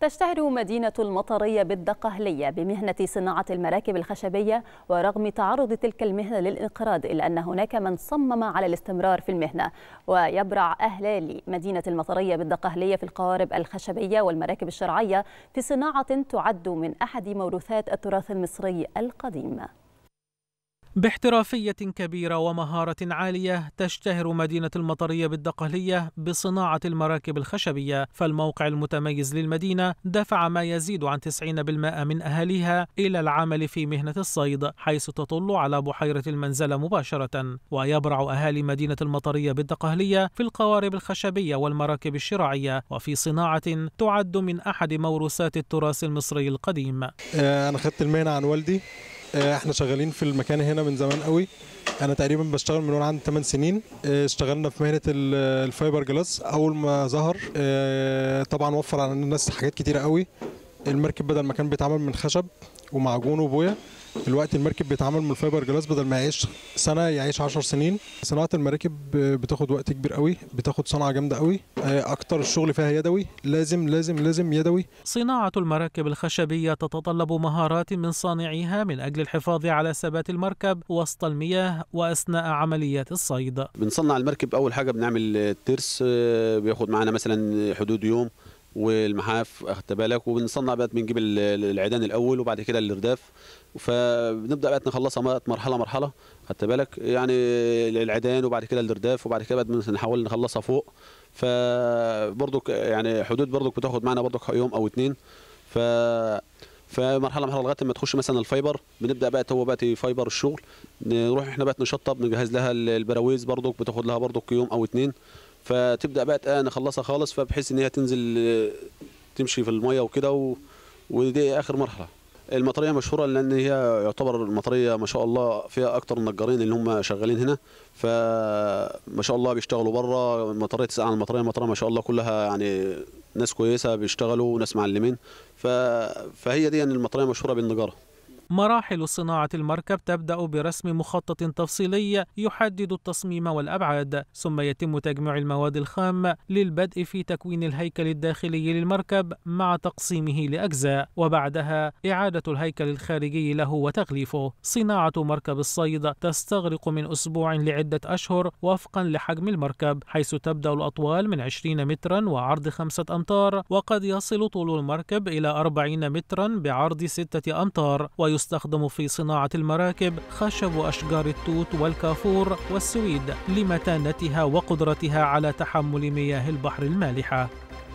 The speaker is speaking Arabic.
تشتهر مدينة المطرية بالدقهلية بمهنة صناعة المراكب الخشبية ورغم تعرض تلك المهنة للانقراض إلا أن هناك من صمم على الاستمرار في المهنة ويبرع أهلالي مدينة المطرية بالدقهلية في القوارب الخشبية والمراكب الشرعية في صناعة تعد من أحد موروثات التراث المصري القديم باحترافية كبيرة ومهارة عالية تشتهر مدينة المطرية بالدقهلية بصناعة المراكب الخشبية فالموقع المتميز للمدينة دفع ما يزيد عن 90% من أهاليها إلى العمل في مهنة الصيد حيث تطل على بحيرة المنزلة مباشرة ويبرع أهالي مدينة المطرية بالدقهلية في القوارب الخشبية والمراكب الشراعية وفي صناعة تعد من أحد موروثات التراث المصري القديم آه، أنا خدت المهنة عن والدي آه، احنا شغالين في المكان هنا من زمان قوي انا تقريبا بشتغل من وانا عندي 8 سنين آه، اشتغلنا في مهنه الفايبر جلاس اول ما ظهر آه، طبعا وفر على الناس حاجات كتيره قوي المركب بدل ما كان بيتعمل من خشب ومعجون وبويه دلوقتي المركب بيتعمل من الفايبر جلاس بدل ما يعيش سنه يعيش 10 سنين صناعه المراكب بتاخد وقت كبير قوي بتاخد صنعه جامده قوي آه، اكتر الشغل فيها يدوي لازم لازم لازم يدوي صناعه المراكب الخشبيه تتطلب مهارات من صانعيها من اجل الحفاظ على ثبات المركب وسط المياه واثناء عمليات الصيد بنصنع المركب اول حاجه بنعمل الترس آه، بياخد معانا مثلا حدود يوم والمحاف اخدت بالك وبنصنع بقى بنجيب العيدان الاول وبعد كده الارداف فبنبدا بقى نخلصها مرحله مرحله خدت بالك يعني العيدان وبعد كده الارداف وبعد كده بقى نحاول نخلصها فوق فبرضك يعني حدود برضك بتاخد معانا برضك يوم او اثنين ف فمرحله مرحله لغايه ما تخش مثلا الفايبر بنبدا بقى هو بقى فايبر الشغل نروح احنا بقى نشطب نجهز لها البراويز برضك بتاخد لها برضك يوم او اثنين فتبدا بقى تقى نخلصها خالص فبحيث ان هي تنزل تمشي في الميه وكده و... ودي اخر مرحله المطريه مشهوره لان هي يعتبر المطريه ما شاء الله فيها اكتر نجارين اللي هم شغالين هنا فما شاء الله بيشتغلوا بره المطريه تسال عن المطريه المطريه ما شاء الله كلها يعني ناس كويسه بيشتغلوا وناس معلمين ف... فهي دي يعني المطريه مشهوره بالنجاره مراحل صناعة المركب تبدأ برسم مخطط تفصيلي يحدد التصميم والأبعاد ثم يتم تجميع المواد الخام للبدء في تكوين الهيكل الداخلي للمركب مع تقسيمه لأجزاء وبعدها إعادة الهيكل الخارجي له وتغليفه صناعة مركب الصيد تستغرق من أسبوع لعدة أشهر وفقا لحجم المركب حيث تبدأ الأطوال من 20 مترا وعرض 5 أمتار وقد يصل طول المركب إلى 40 مترا بعرض 6 أمتار ويصبح تستخدم في صناعة المراكب خشب أشجار التوت والكافور والسويد لمتانتها وقدرتها على تحمل مياه البحر المالحة